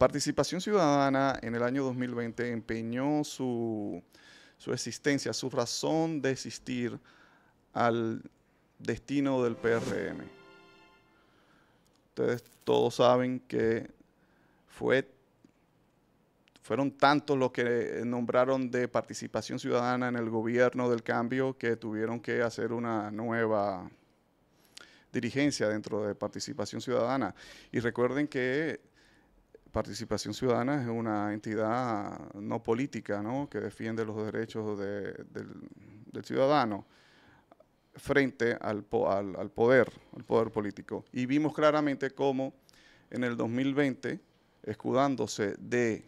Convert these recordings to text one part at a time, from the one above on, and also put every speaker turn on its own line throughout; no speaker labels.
Participación Ciudadana en el año 2020 empeñó su, existencia, su razón de existir al destino del PRM. Ustedes todos saben que fue, fueron tantos los que nombraron de participación ciudadana en el gobierno del cambio que tuvieron que hacer una nueva dirigencia dentro de participación ciudadana. Y recuerden que Participación Ciudadana es una entidad no política ¿no? que defiende los derechos del, ciudadano frente al, poder, al poder político. Y vimos claramente cómo en el 2020, escudándose de,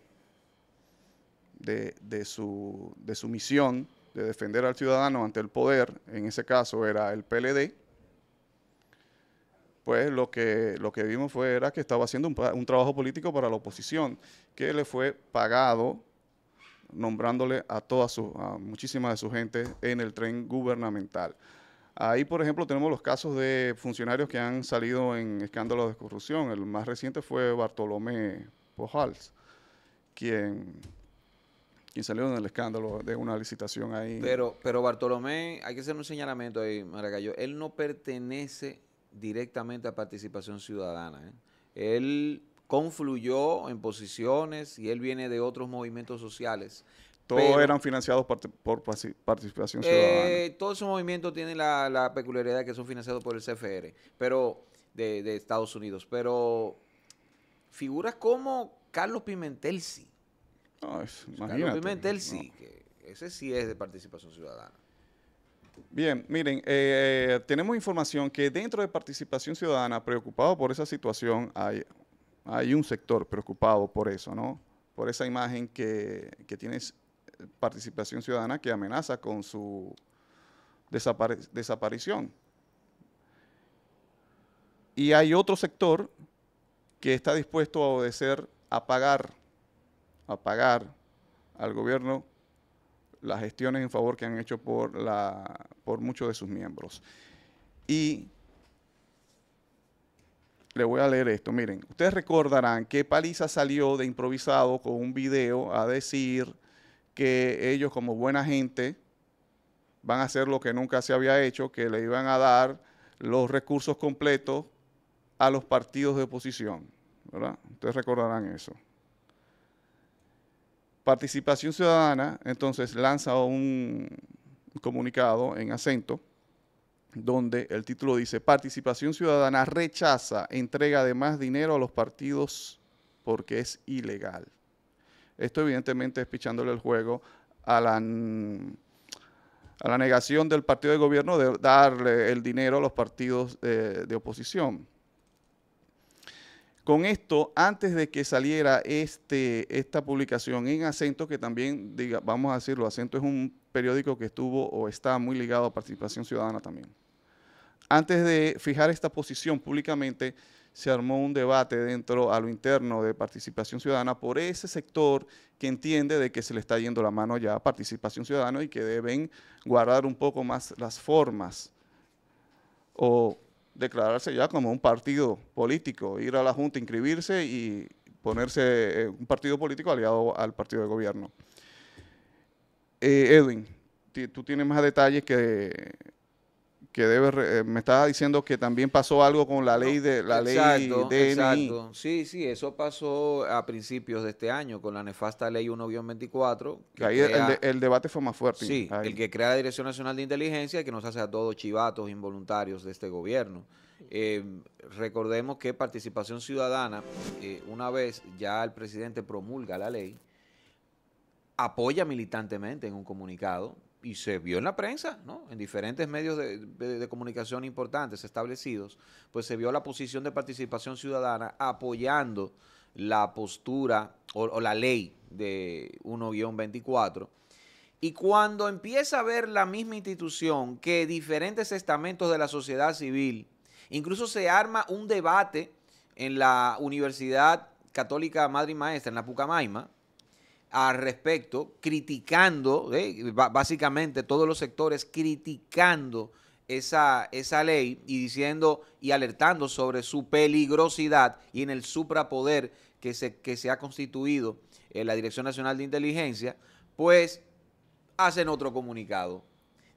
de, su, de su misión de defender al ciudadano ante el poder, en ese caso era el PLD, pues lo que, lo que vimos fue que estaba haciendo un, trabajo político para la oposición, que le fue pagado nombrándole a todas sus, muchísimas de su gente en el tren gubernamental. Ahí, por ejemplo, tenemos los casos de funcionarios que han salido en escándalos de corrupción. El más reciente fue Bartolomé Pojals, quien, salió en el escándalo de una licitación ahí. Pero,
pero Bartolomé, hay que hacer un señalamiento ahí, Maragallo, él no pertenece directamente a participación ciudadana. ¿eh? Él confluyó en posiciones y él viene de otros movimientos sociales. Todos eran
financiados por, participación eh, ciudadana.
todos esos movimientos tienen la, peculiaridad de que son financiados por el CFR, pero de, Estados Unidos. Pero figuras como Carlos Pimentel sí.
Carlos Pimentel sí,
que ese sí es de participación ciudadana.
Bien, miren, eh, tenemos información que dentro de Participación Ciudadana, preocupado por esa situación, hay, hay un sector preocupado por eso, ¿no? Por esa imagen que, que tiene eh, Participación Ciudadana que amenaza con su desaparición. Y hay otro sector que está dispuesto a obedecer, a pagar, a pagar al gobierno las gestiones en favor que han hecho por, la, por muchos de sus miembros. Y le voy a leer esto. Miren, ustedes recordarán que Paliza salió de improvisado con un video a decir que ellos como buena gente van a hacer lo que nunca se había hecho, que le iban a dar los recursos completos a los partidos de oposición. ¿verdad? Ustedes recordarán eso. Participación Ciudadana entonces lanza un comunicado en acento donde el título dice Participación Ciudadana rechaza entrega de más dinero a los partidos porque es ilegal. Esto evidentemente es pichándole el juego a la, a la negación del partido de gobierno de darle el dinero a los partidos de oposición. Con esto, antes de que saliera este, esta publicación en Acento, que también, diga, vamos a decirlo, Acento es un periódico que estuvo o está muy ligado a Participación Ciudadana también. Antes de fijar esta posición públicamente, se armó un debate dentro a lo interno de Participación Ciudadana por ese sector que entiende de que se le está yendo la mano ya a Participación Ciudadana y que deben guardar un poco más las formas o declararse ya como un partido político, ir a la Junta, inscribirse y ponerse eh, un partido político aliado al partido de gobierno. Eh, Edwin, tú tienes más detalles que que debe eh, me estaba diciendo que también pasó algo con la ley de la ley de exacto.
sí sí eso pasó a principios de este año con la nefasta ley 1-24 que, ahí
el, debate fue más fuerte sí el
que crea la dirección nacional de inteligencia y que nos hace a todos chivatos involuntarios de este gobierno eh, recordemos que participación ciudadana eh, una vez ya el presidente promulga la ley apoya militantemente en un comunicado y se vio en la prensa, ¿no? en diferentes medios de, comunicación importantes establecidos, pues se vio la posición de participación ciudadana apoyando la postura o, o la ley de 1-24. Y cuando empieza a ver la misma institución que diferentes estamentos de la sociedad civil, incluso se arma un debate en la Universidad Católica Madre y Maestra, en la Pucamaima, al respecto, criticando, ¿eh? básicamente todos los sectores criticando esa, esa ley y diciendo y alertando sobre su peligrosidad y en el suprapoder que se, que se ha constituido en la Dirección Nacional de Inteligencia, pues hacen otro comunicado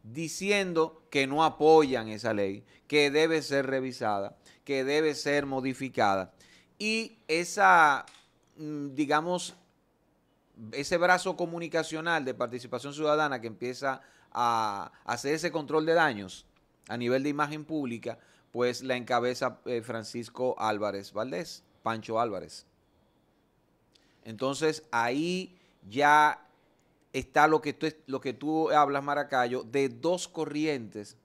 diciendo que no apoyan esa ley, que debe ser revisada, que debe ser modificada. Y esa, mm, digamos, ese brazo comunicacional de participación ciudadana que empieza a hacer ese control de daños a nivel de imagen pública, pues la encabeza eh, Francisco Álvarez Valdés, Pancho Álvarez. Entonces ahí ya está lo que tú, hablas, Maracayo, de dos corrientes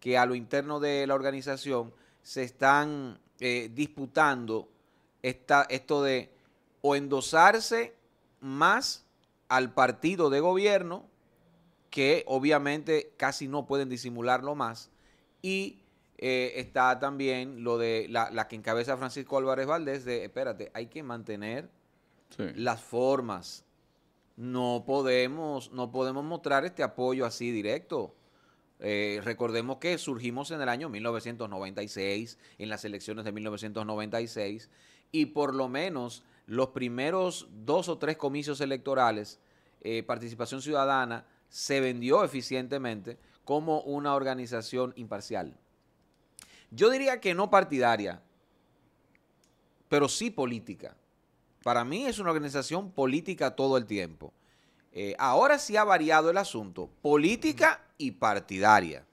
que a lo interno de la organización se están eh, disputando esto de o endosarse más al partido de gobierno, que obviamente casi no pueden disimularlo más, y eh, está también lo de la, que encabeza Francisco Álvarez Valdés de, espérate, hay que mantener las formas. No podemos, no podemos mostrar este apoyo así directo. Eh, recordemos que surgimos en el año 1996, en las elecciones de 1996, y por lo menos los primeros dos o tres comicios electorales, eh, Participación Ciudadana se vendió eficientemente como una organización imparcial. Yo diría que no partidaria, pero sí política. Para mí es una organización política todo el tiempo. Eh, ahora sí ha variado el asunto, política y partidaria.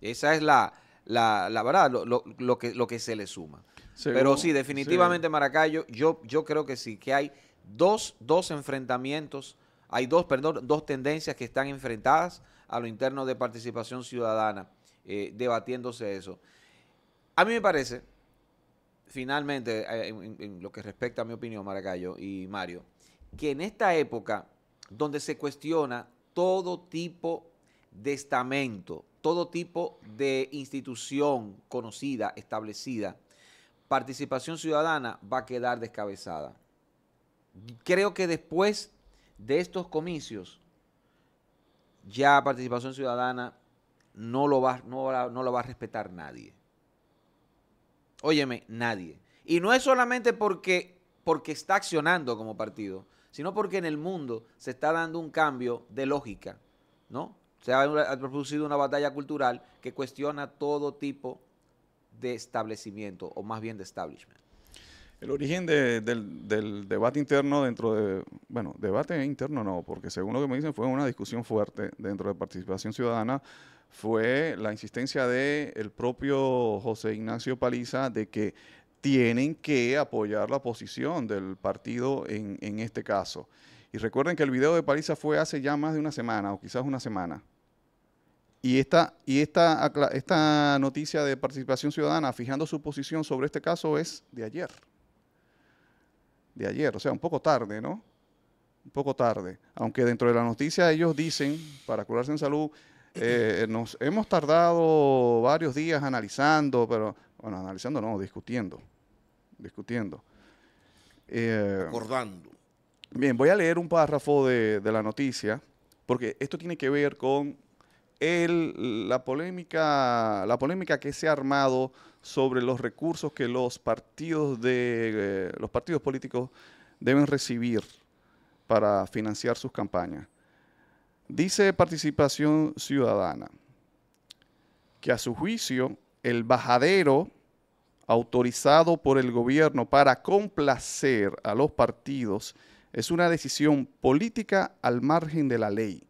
Esa es la, verdad, lo, que, lo que se le suma. Pero sí, definitivamente Maracayo, yo, yo creo que sí, que hay dos, enfrentamientos, hay dos, perdón, dos tendencias que están enfrentadas a lo interno de participación ciudadana, eh, debatiéndose eso. A mí me parece, finalmente, eh, en, lo que respecta a mi opinión, Maracayo y Mario, que en esta época donde se cuestiona todo tipo de estamento, todo tipo de institución conocida, establecida, participación ciudadana va a quedar descabezada. Creo que después de estos comicios, ya participación ciudadana no lo va, no, no lo va a respetar nadie. Óyeme, nadie. Y no es solamente porque, porque está accionando como partido, sino porque en el mundo se está dando un cambio de lógica, ¿no? Se ha, ha producido una batalla cultural que cuestiona todo tipo de de establecimiento, o más bien de establishment?
El origen del, debate interno dentro de, bueno, debate interno no, porque según lo que me dicen fue una discusión fuerte dentro de participación ciudadana, fue la insistencia del el propio José Ignacio Paliza de que tienen que apoyar la posición del partido en, en este caso. Y recuerden que el video de Paliza fue hace ya más de una semana o quizás una semana. Y esta, y esta, esta noticia de participación ciudadana fijando su posición sobre este caso es de ayer. De ayer, o sea, un poco tarde, ¿no? Un poco tarde. Aunque dentro de la noticia ellos dicen, para curarse en salud, eh, eh, nos hemos tardado varios días analizando, pero, bueno, analizando no, discutiendo. Discutiendo. Eh, Acordando. Bien, voy a leer un párrafo de, de la noticia, porque esto tiene que ver con la, polémica, que se ha armado sobre los recursos que los partidos, de, eh, los partidos políticos deben recibir para financiar sus campañas. Dice Participación Ciudadana que a su juicio el bajadero autorizado por el gobierno para complacer a los partidos es una decisión política al margen de la ley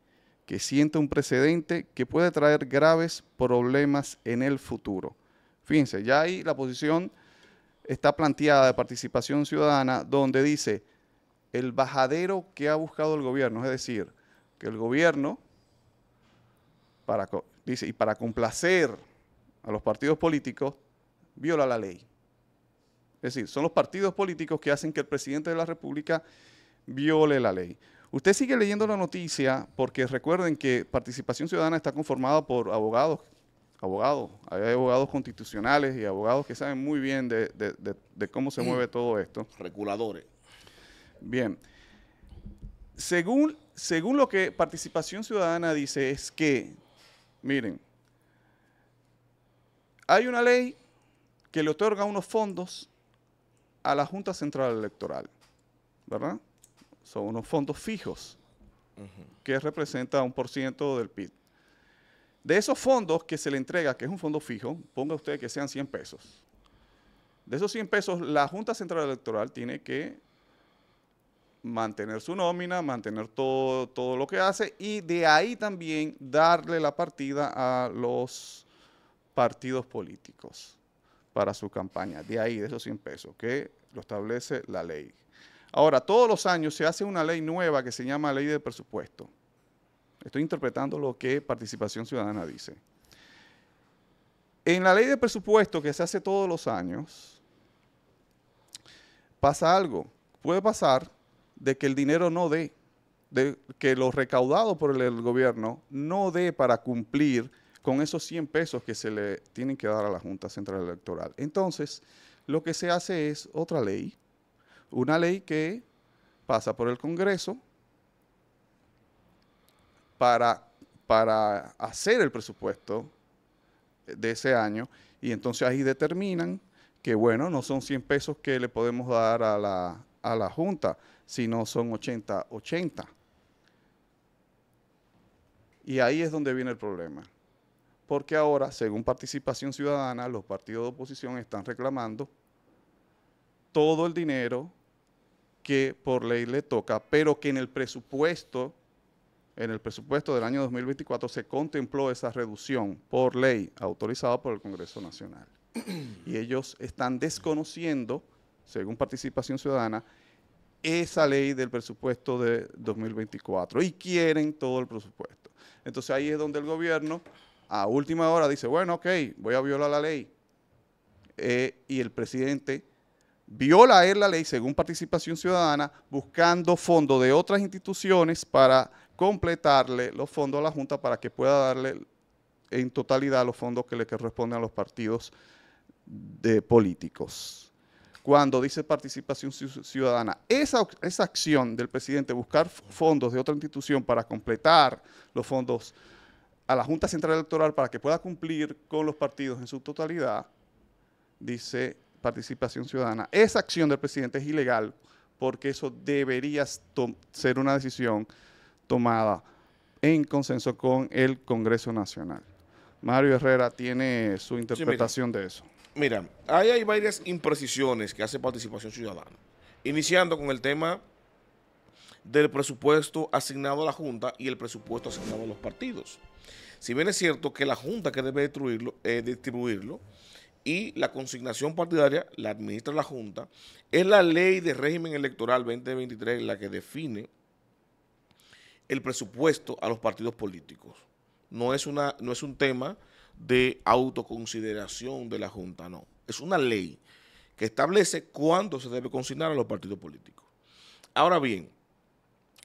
que siente un precedente que puede traer graves problemas en el futuro. Fíjense, ya ahí la posición está planteada de participación ciudadana donde dice el bajadero que ha buscado el gobierno, es decir, que el gobierno, para, y para complacer a los partidos políticos, viola la ley. Es decir, son los partidos políticos que hacen que el presidente de la República viole la ley. Usted sigue leyendo la noticia porque recuerden que Participación Ciudadana está conformada por abogados, abogados, hay abogados constitucionales y abogados que saben muy bien de, cómo se mueve todo esto. Reguladores. Bien. Según, según lo que Participación Ciudadana dice es que, miren, hay una ley que le otorga unos fondos a la Junta Central Electoral, ¿verdad? son unos fondos fijos, que representa un por ciento del PIB. De esos fondos que se le entrega, que es un fondo fijo, ponga usted que sean 100 pesos. De esos 100 pesos, la Junta Central Electoral tiene que mantener su nómina, mantener todo, todo lo que hace y de ahí también darle la partida a los partidos políticos para su campaña. De ahí, de esos 100 pesos, que lo establece la ley. Ahora, todos los años se hace una ley nueva que se llama Ley de Presupuesto. Estoy interpretando lo que Participación Ciudadana dice. En la ley de presupuesto que se hace todos los años, pasa algo. Puede pasar de que el dinero no dé, de que lo recaudado por el, gobierno no dé para cumplir con esos 100 pesos que se le tienen que dar a la Junta Central Electoral. Entonces, lo que se hace es otra ley una ley que pasa por el Congreso para, para hacer el presupuesto de ese año y entonces ahí determinan que, bueno, no son 100 pesos que le podemos dar a la, a la Junta, sino son 80, 80. Y ahí es donde viene el problema. Porque ahora, según participación ciudadana, los partidos de oposición están reclamando todo el dinero que por ley le toca, pero que en el presupuesto, en el presupuesto del año 2024 se contempló esa reducción por ley autorizada por el Congreso Nacional. y ellos están desconociendo, según Participación Ciudadana, esa ley del presupuesto de 2024 y quieren todo el presupuesto. Entonces ahí es donde el gobierno a última hora dice, bueno, ok, voy a violar la ley. Eh, y el presidente viola él la ley según participación ciudadana, buscando fondos de otras instituciones para completarle los fondos a la Junta para que pueda darle en totalidad los fondos que le corresponden a los partidos de políticos. Cuando dice participación ciudadana, esa, esa acción del presidente buscar fondos de otra institución para completar los fondos a la Junta Central Electoral para que pueda cumplir con los partidos en su totalidad, dice participación ciudadana. Esa acción del presidente es ilegal porque eso debería ser una decisión tomada en consenso con el Congreso Nacional. Mario Herrera tiene su interpretación de eso. Mira,
ahí hay varias imprecisiones que hace Participación Ciudadana. Iniciando con el tema del presupuesto asignado a la Junta y el presupuesto asignado a los partidos. Si bien es cierto que la Junta que debe eh, distribuirlo y la consignación partidaria la administra la Junta. Es la ley de régimen electoral 2023 la que define el presupuesto a los partidos políticos. No es, una, no es un tema de autoconsideración de la Junta, no. Es una ley que establece cuándo se debe consignar a los partidos políticos. Ahora bien,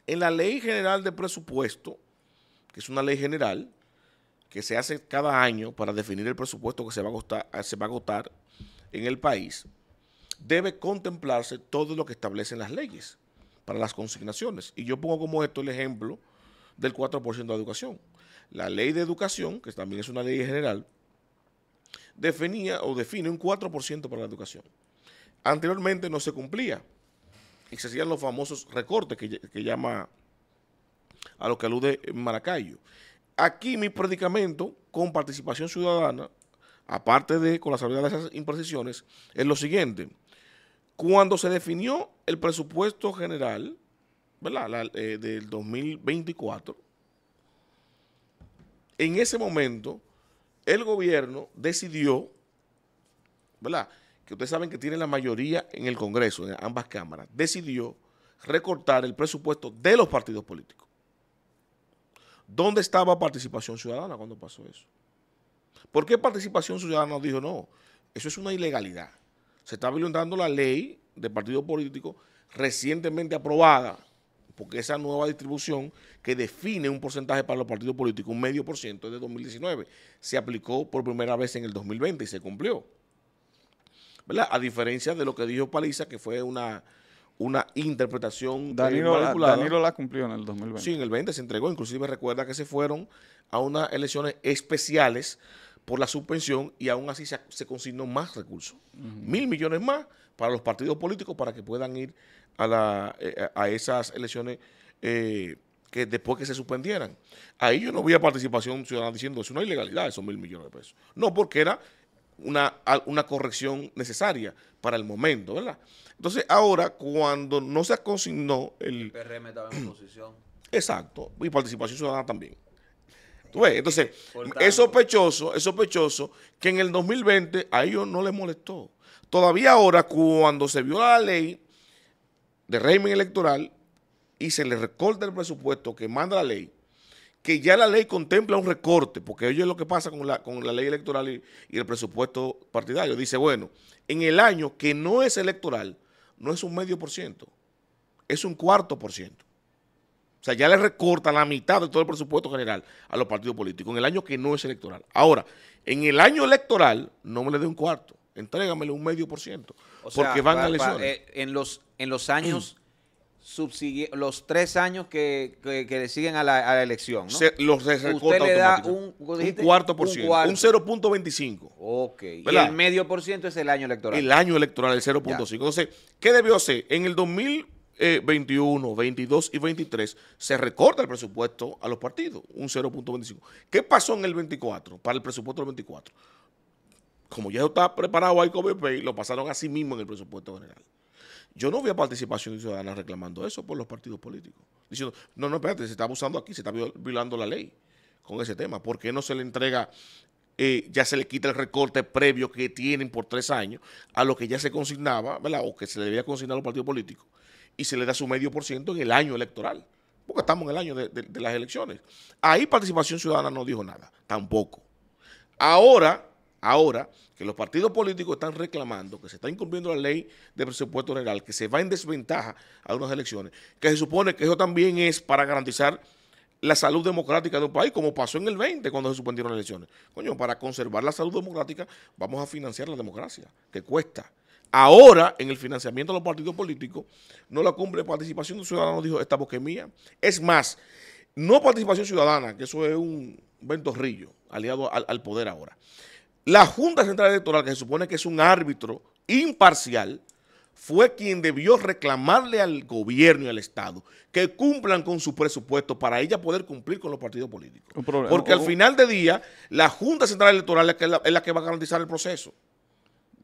en la Ley General de Presupuesto, que es una ley general, que se hace cada año para definir el presupuesto que se va a, eh, se va a agotar en el país, debe contemplarse todo lo que establecen las leyes para las consignaciones. Y yo pongo como esto el ejemplo del 4% de educación. La ley de educación, que también es una ley general, definía o define un 4% para la educación. Anteriormente no se cumplía y se hacían los famosos recortes que, llama a lo que alude Maracayo aquí mi predicamento con participación ciudadana, aparte de con la salida de esas imprecisiones, es lo siguiente. Cuando se definió el presupuesto general eh, del 2024, en ese momento el gobierno decidió, ¿verdad? que ustedes saben que tiene la mayoría en el Congreso, en ambas cámaras, decidió recortar el presupuesto de los partidos políticos. ¿Dónde estaba participación ciudadana cuando pasó eso? ¿Por qué participación ciudadana dijo no? Eso es una ilegalidad. Se está violentando la ley de partidos políticos recientemente aprobada, porque esa nueva distribución que define un porcentaje para los partidos políticos, un medio por ciento de 2019, se aplicó por primera vez en el 2020 y se cumplió. ¿Verdad? A diferencia de lo que dijo Paliza, que fue una una interpretación eh, Danilo, la, Danilo la
cumplió en el 2020. Sí,
en el 20 se entregó. Inclusive recuerda que se fueron a unas elecciones especiales por la suspensión y aún así se, consignó más recursos. Mil millones más para los partidos políticos para que puedan ir a, eh, esas elecciones eh, que después que se suspendieran. Ahí yo no vi a participación ciudadana diciendo, eso no hay ilegalidad, esos mil millones de pesos. No, porque era una, corrección necesaria para el momento, ¿verdad? Entonces, ahora, cuando no se consignó el... el
PRM estaba en oposición.
Exacto, y participación ciudadana también. ves? Entonces, es sospechoso, es sospechoso que en el 2020 a ellos no les molestó. Todavía ahora, cuando se viola la ley de régimen electoral y se le recorta el presupuesto que manda la ley, que ya la ley contempla un recorte, porque ello es lo que pasa con la, con la ley electoral y, el presupuesto partidario. Dice, bueno, en el año que no es electoral, no es un medio por ciento, es un cuarto por ciento. O sea, ya le recorta la mitad de todo el presupuesto general a los partidos políticos, en el año que no es electoral. Ahora, en el año electoral, no me le dé un cuarto, entrégamele un medio por ciento, porque van a elecciones.
Eh, en, los, en los años los tres años que, le
siguen a la, elección, ¿no? los Usted le da un, cuarto por ciento, un, 0.25. Ok, y el
medio por ciento es el año electoral. El
año electoral, el 0.5. Entonces, ¿qué debió hacer? En el 2021, 22 y 23 se recorta el presupuesto a los partidos, un 0.25. ¿Qué pasó en el 24, para el presupuesto del 24? Como ya está preparado ahí con lo pasaron a sí mismo en el presupuesto general. Yo no veo a participación ciudadana reclamando eso por los partidos políticos. Diciendo, no, no, espérate, se está abusando aquí, se está violando la ley con ese tema. ¿Por qué no se le entrega, eh, ya se le quita el recorte previo que tienen por tres años a lo que ya se consignaba, ¿verdad? O que se le debía consignar a los partidos políticos y se le da su medio por ciento en el año electoral? Porque estamos en el año de las elecciones. Ahí participación ciudadana no dijo nada, tampoco. Ahora ahora que los partidos políticos están reclamando que se está incumpliendo la ley de presupuesto general, que se va en desventaja a unas elecciones, que se supone que eso también es para garantizar la salud democrática de un país, como pasó en el 20 cuando se suspendieron las elecciones. Coño, para conservar la salud democrática vamos a financiar la democracia, que cuesta. Ahora, en el financiamiento de los partidos políticos, no la cumple participación de participación ciudadana dijo esta boquemía. Es más, no participación ciudadana, que eso es un ventorrillo aliado al poder ahora. La Junta Central Electoral, que se supone que es un árbitro imparcial, fue quien debió reclamarle al gobierno y al Estado que cumplan con su presupuesto para ella poder cumplir con los partidos políticos. Porque al final de día, la Junta Central Electoral es, la, que va a garantizar el proceso.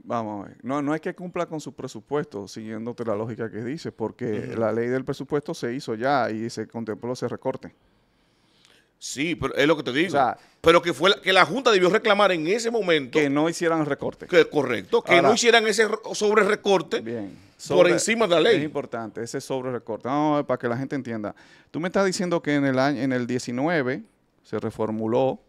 Vamos a ver. No, no es que cumpla con su presupuesto, siguiéndote la lógica que dice, porque la ley del presupuesto se hizo ya y se contempló ese recorte.
Sí, pero es lo que te digo. pero que fue la, que la Junta debió reclamar en ese momento. Que no hicieran recorte. Que, correcto, que no hicieran ese sobre recorte bien,
por encima de la ley. Es importante, ese sobre recorte. para que la gente entienda. Tú me estás diciendo que en el año, en el 19 se reformuló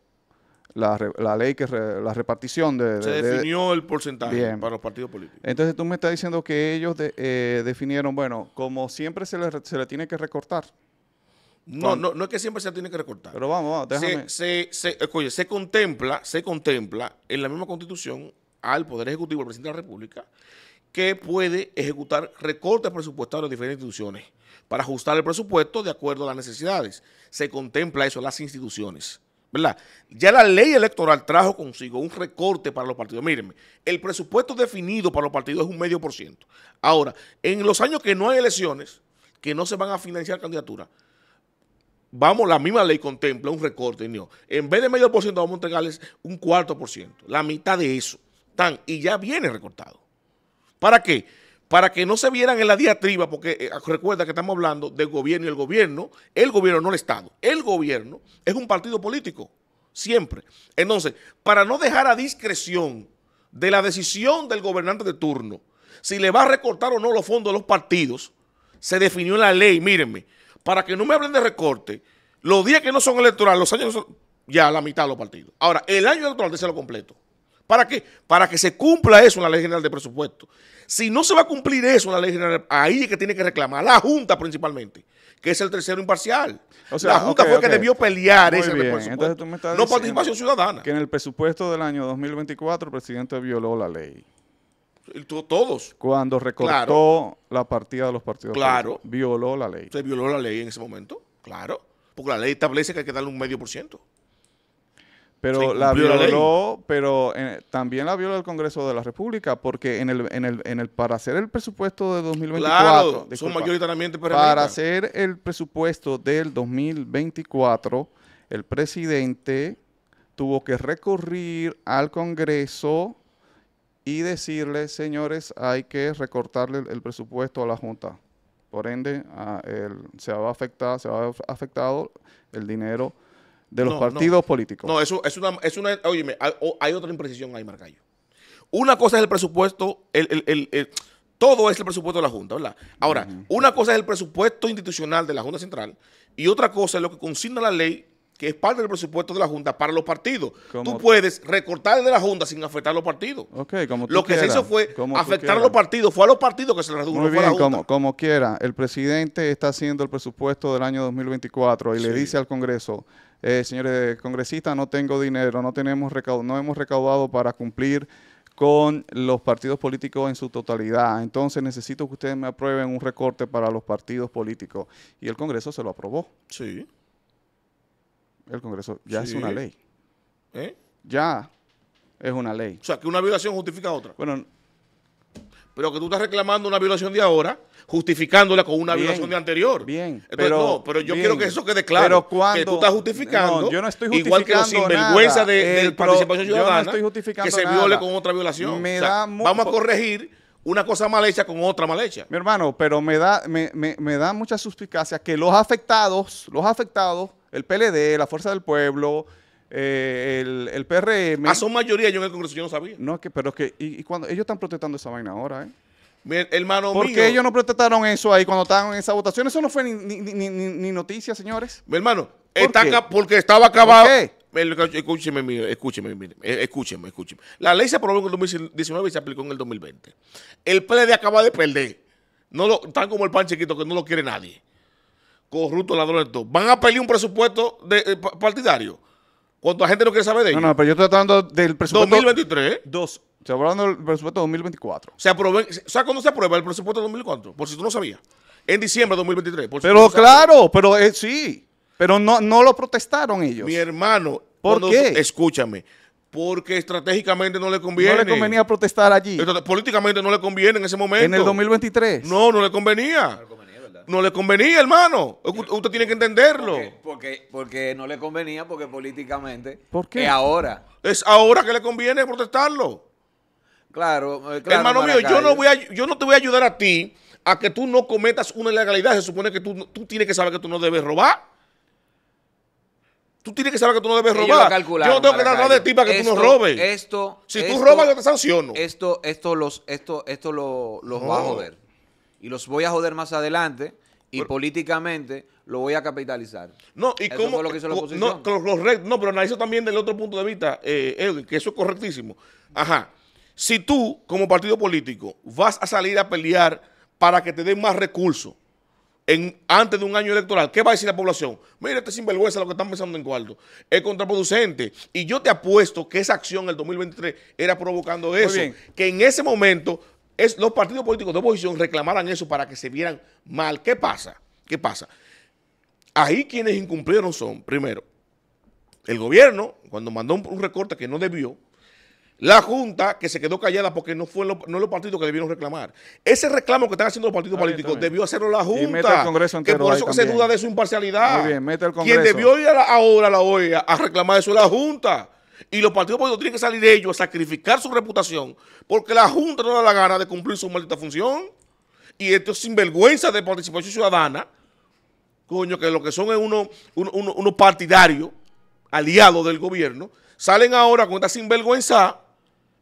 la, ley que la repartición de, se definió el porcentaje para los partidos políticos. Entonces tú me estás diciendo que ellos eh, definieron, bueno, como siempre se se le tiene que recortar. No, no, no es que siempre se tiene que recortar.
Pero vamos, vamos déjame. Se, se, se, contempla, se contempla en la misma constitución al Poder Ejecutivo, al Presidente de la República, que puede ejecutar recortes presupuestarios de diferentes instituciones para ajustar el presupuesto de acuerdo a las necesidades. Se contempla eso en las instituciones. ¿Verdad? Ya la ley electoral trajo consigo un recorte para los partidos. Mírenme, el presupuesto definido para los partidos es un medio por ciento. Ahora, en los años que no hay elecciones, que no se van a financiar candidaturas, vamos, la misma ley contempla un recorte, en vez de medio por ciento vamos a entregarles un cuarto por ciento, la mitad de eso, tan, y ya viene recortado. ¿Para qué? Para que no se vieran en la diatriba, porque eh, recuerda que estamos hablando del gobierno y el gobierno, el gobierno no el Estado, el gobierno es un partido político, siempre. Entonces, para no dejar a discreción de la decisión del gobernante de turno, si le va a recortar o no los fondos de los partidos, se definió en la ley, mírenme, para que no me hablen de recorte, los días que no son electorales, los años no son, ya la mitad de los partidos. Ahora, el año electoral se lo completo. ¿Para qué? Para que se cumpla eso en la Ley General de Presupuesto. Si no se va a cumplir eso en la Ley General, ahí es que tiene que reclamar la Junta principalmente, que es el tercero imparcial. O sea, la Junta fue que debió pelear ese presupuesto. no participación
ciudadana. Que en el presupuesto del año 2024 el presidente violó la ley todos. Cuando recortó la partida de los partidos. Claro. violó la ley. Se
violó la ley en ese momento, claro. Porque la ley establece que hay que darle un medio por ciento.
Pero la violó, pero eh, también la violó el Congreso de la República, porque en el, en el, para hacer el presupuesto de 2024, claro, son mayoritariamente para hacer el presupuesto del 2024, el presidente tuvo que recurrir al Congreso y decirle, señores, hay que recortarle el, presupuesto a la Junta. Por ende, ah, se va a afectar, se va afectado el dinero de los partidos políticos. No,
eso es una, es una óyeme, hay, otra imprecisión ahí, Marcayo. Una cosa es el presupuesto, el, todo es el presupuesto de la Junta, ¿verdad? Ahora, una cosa es el presupuesto institucional de la Junta Central y otra cosa es lo que consigna la ley es parte del presupuesto de la Junta para los partidos. tú puedes recortar de la Junta sin afectar a los partidos.
como Lo que se hizo fue afectar a los
partidos, fue a los partidos que se le redujo. Muy bien, Como,
como, quiera, el presidente está haciendo el presupuesto del año 2024 y le dice al Congreso, eh, señores congresistas, no tengo dinero, no, tenemos no hemos recaudado para cumplir con los partidos políticos en su totalidad. Entonces necesito que ustedes me aprueben un recorte para los partidos políticos. Y el Congreso se lo aprobó. Sí el Congreso ya es una ley. ¿Eh? Ya es una ley. O sea, que
una violación justifica otra. Bueno, pero que tú estás reclamando una violación de ahora, justificándola con una violación de anterior. Bien. pero, pero yo quiero que eso quede claro. cuando, que tú estás justificando, yo no estoy justificando igual que los sinvergüenza de, participación ciudadana, que se viole con otra violación. vamos a corregir una cosa mal hecha con otra mal hecha.
Mi hermano, pero me da, me, da mucha suspicacia que los afectados, los afectados el PLD, la Fuerza del Pueblo, eh, el, el, PRM. Ah, son mayoría yo en el Congreso, yo no sabía. No, que, pero es que, y, cuando ellos están protestando esa vaina ahora, ¿eh? Mi hermano ¿Por qué ellos no protestaron eso ahí cuando estaban en esa votación? Eso no fue ni, ni, noticia, señores. Mi
hermano, ¿Por porque estaba acabado. qué? Escúcheme, mire, escúcheme, mire, eh, escúcheme, escúcheme. La ley se aprobó en el 2019 y se aplicó en el 2020. El PLD acaba de perder. No lo, tan como el pan chiquito que no lo quiere nadie corruptos, ladrones, todo, van a pedir un presupuesto eh, partidario. Cuando la gente no quiere saber de él. No, no, pero
yo estoy hablando del presupuesto.
2023. Dos. Estoy hablando del presupuesto 2024. Se aprobó, ¿Sabes cuándo se aprueba el presupuesto de 2024? Por si tú no sabías. En diciembre de 2023. pero claro,
pero eh, sí. Pero no, no lo protestaron ellos. Mi hermano. ¿Por qué? Escúchame.
Porque estratégicamente no le conviene. No le convenía
protestar allí.
Políticamente no le conviene en ese momento. En el 2023. No, no le convenía. No le convenía, hermano. Usted tiene que entenderlo.
Porque, porque, no le convenía, porque políticamente.
¿Por ahora. Es ahora que le conviene protestarlo. Claro, eh, claro hermano mío, yo no, voy yo no te voy a ayudar a ti a que tú no cometas una ilegalidad. Se supone que tú, tú tienes que saber que tú no debes robar. Tú tienes que saber que tú no debes robar. Yo, no tengo que dar de ti para que tú no robes. Esto, si tú robas, yo te sanciono.
Esto, esto los, esto, esto lo, los va a joder y los voy a joder más adelante y políticamente lo voy a capitalizar.
No, y lo No, pero analizo también del otro punto de vista, eh, que eso es correctísimo. Ajá. Si tú, como partido político, vas a salir a pelear para que te den más recursos en, antes de un año electoral, ¿qué va a decir la población? Mira, este sinvergüenza lo que están pensando en cuarto. Es contraproducente. Y yo te apuesto que esa acción en el 2023 era provocando eso. Que en ese momento es, los partidos políticos de oposición reclamaran eso para que se vieran mal. ¿Qué pasa? ¿Qué pasa? Ahí quienes incumplieron son, primero, el gobierno, cuando mandó un, recorte que no debió, la Junta, que se quedó callada porque no fue no los partidos que debieron reclamar. Ese reclamo que están haciendo los partidos ah, políticos debió hacerlo la Junta. Congreso que por eso se duda de su imparcialidad. Muy
bien, Congreso. Quien debió ir
ahora la OEA a reclamar eso es la Junta. Y los partidos políticos tienen que salir de ellos a sacrificar su reputación porque la Junta no da la gana de cumplir su maldita función. Y esto sinvergüenza de participación ciudadana, coño, que lo que son es unos uno, uno, partidarios aliados del gobierno, salen ahora con esta sinvergüenza,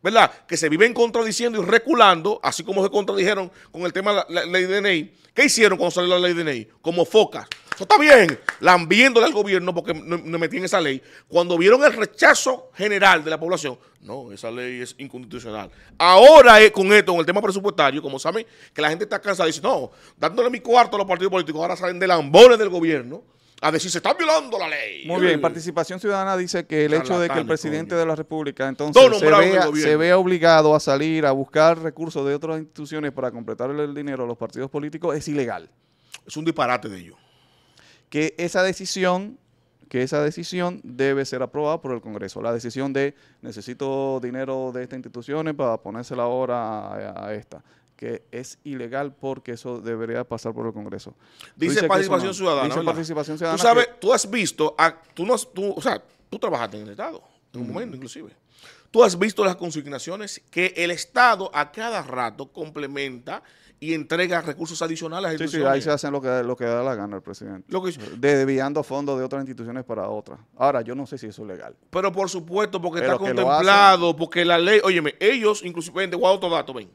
¿verdad? Que se viven contradiciendo y reculando, así como se contradijeron con el tema de la, ley de Ney. ¿Qué hicieron cuando salió la ley de Ney? Como focas está bien, lambiéndole al gobierno porque me metí en esa ley. Cuando vieron el rechazo general de la población, no, esa ley es inconstitucional. Ahora con esto, con el tema presupuestario, como saben que la gente está cansada, y dice, no, dándole mi cuarto a los partidos políticos, ahora salen de lambones del gobierno a decir se está
violando la ley. Muy bien, Participación Ciudadana dice que el hecho de que el presidente de la República entonces se vea, se vea, obligado a salir a buscar recursos de otras instituciones para completarle el dinero a los partidos políticos es ilegal. Es un disparate de ellos que esa decisión que esa decisión debe ser aprobada por el Congreso. La decisión de necesito dinero de estas instituciones para ponérsela ahora a, a esta que es ilegal porque eso debería pasar por el Congreso. Dice, participación ciudadana. Dice participación ciudadana. Tú sabes, tú
has visto, tú no, tú, o sea, tú trabajaste en el Estado, en un momento inclusive. Tú has visto las consignaciones que el Estado a cada rato complementa y entrega recursos adicionales Sí, sí, ahí se
hacen lo que, lo que da la gana el presidente. Lo que, desviando fondos de otras instituciones para otras. Ahora, yo no sé si eso es legal. Pero por supuesto, porque está contemplado,
porque la ley, óyeme, ellos, inclusive, te voy otro dato, ven,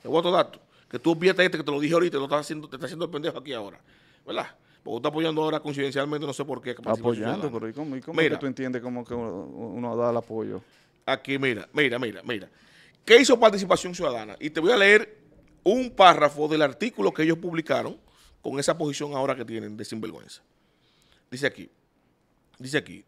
te voy otro dato, que tú viste este que te lo dije ahorita, lo estás haciendo, te está haciendo el pendejo aquí ahora, ¿verdad? Porque está apoyando ahora coincidencialmente, no sé por qué. Apoyando, pero ¿y cómo, cómo que tú
entiendes cómo que uno, da el apoyo? Aquí, mira,
mira, mira, mira. ¿Qué hizo Participación Ciudadana? Y te voy a leer un párrafo del artículo que ellos publicaron con esa posición ahora que tienen de sinvergüenza. Dice aquí, dice aquí.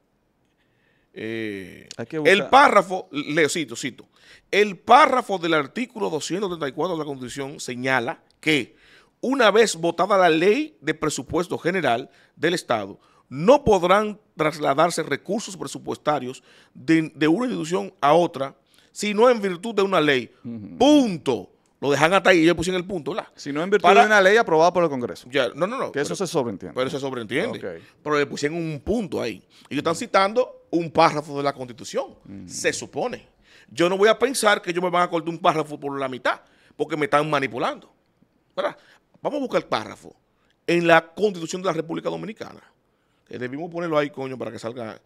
Eh, el párrafo, Leo, cito, cito. El párrafo del artículo 234 de la Constitución señala que una vez votada la ley de presupuesto general del Estado, no podrán trasladarse recursos presupuestarios de, una institución a otra, sino en virtud de una ley. Punto lo dejan hasta ahí y ellos pusieron el punto, ¿verdad? Si no en virtud Para, de una ley
aprobada por el Congreso. Ya, no, no, no.
Que eso se sobreentiende. Pero se sobreentiende. Pero le pusieron un punto ahí. Y están citando un párrafo de la Constitución, mm. se supone. Yo no voy a pensar que ellos me van a cortar un párrafo por la mitad, porque me están manipulando. Vamos a buscar el párrafo en la Constitución de la República Dominicana. Que eh, debimos ponerlo ahí, coño, para que salga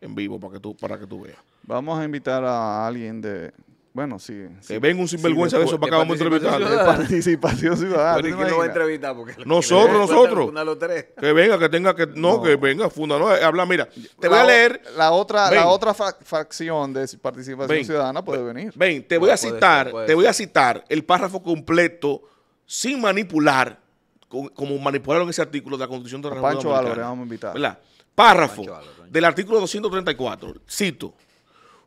en vivo, para que tú, para que tú veas.
Vamos a invitar a alguien de, bueno,
sí. Que venga un sinvergüenza de, eso para acá, vamos a entrevistar.
participación ciudadana. nosotros, nosotros.
Que venga, que tenga que. No, que venga, funda. habla, mira. Te voy a leer.
La otra, la otra facción de participación ciudadana
puede venir. Ven, te voy a citar, te voy a citar el párrafo completo sin manipular, como manipularon ese artículo de la Constitución de la República. Pancho Álvarez, vamos a invitar. Párrafo del artículo 234. Cito.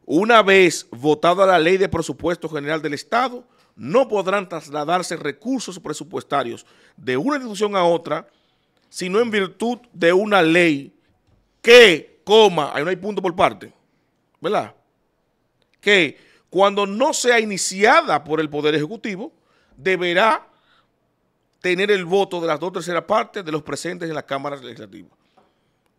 Una vez votada la ley de presupuesto general del Estado, no podrán trasladarse recursos presupuestarios de una institución a otra, sino en virtud de una ley que, coma, ahí no hay punto por parte, ¿verdad? Que cuando no sea iniciada por el Poder Ejecutivo, deberá tener el voto de las dos terceras partes de los presentes en las Cámara legislativas.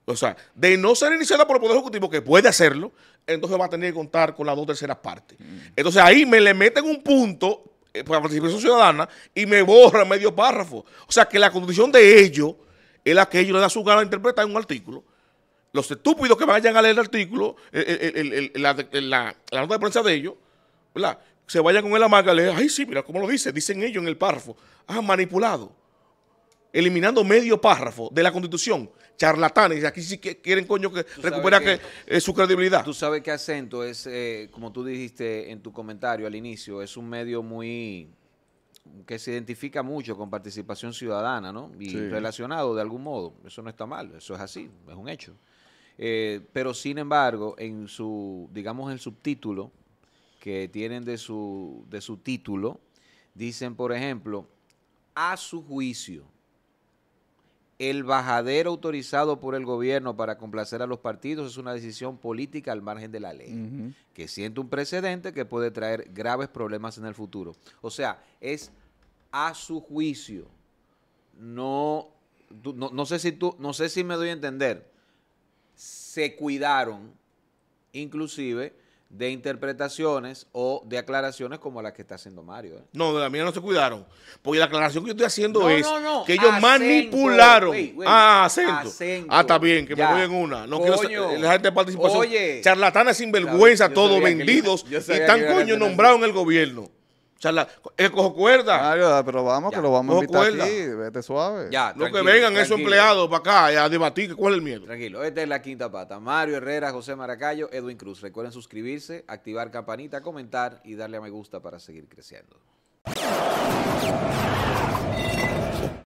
O sea, de no ser iniciada por el Poder Ejecutivo, que puede hacerlo, entonces va a tener que contar con las dos terceras partes. Entonces ahí me le meten un punto eh, para la participación ciudadana y me borran medio párrafo. O sea que la condición de ellos es la que ellos le dan su gana de interpretar en un artículo. Los estúpidos que vayan a leer el artículo, eh, eh, la, nota de prensa de ellos, se vayan con el y le ay, sí, mira cómo lo dice, dicen ellos en el párrafo, ah, manipulado eliminando medio párrafo de la Constitución, charlatanes, aquí sí quieren coño que recupera eh, su credibilidad.
Tú sabes que Acento es, eh, como tú dijiste en tu comentario al inicio, es un medio muy que se identifica mucho con participación ciudadana, ¿no? Y relacionado de algún modo. Eso no está mal, eso es así, es un hecho. Eh, pero sin embargo, en su, digamos, el subtítulo que tienen de su, de su título, dicen, por ejemplo, a su juicio, el bajadero autorizado por el gobierno para complacer a los partidos es una decisión política al margen de la ley, que siente un precedente que puede traer graves problemas en el futuro. O sea, es a su juicio. No, no, no sé si tú, no sé si me doy a entender. Se cuidaron, inclusive de interpretaciones o de aclaraciones como la que está haciendo Mario. ¿eh?
No, de la mía no se cuidaron. Porque la aclaración que yo estoy haciendo es que ellos manipularon. Ah, acento. Ah, está bien, que me voy en una. No quiero dejar eh, de participación. Oye. Charlatanes vergüenza todos vendidos. y tan coño nombrado en el gobierno. Charla, eh, cojo cuerda. pero vamos, que lo vamos a invitar aquí, vete suave.
Ya, lo que vengan esos
empleados para acá a debatir, ¿cuál es el miedo?
Tranquilo,
esta es la quinta pata. Mario Herrera, José Maracayo, Edwin Cruz. Recuerden suscribirse, activar campanita, comentar y darle a me gusta para seguir creciendo.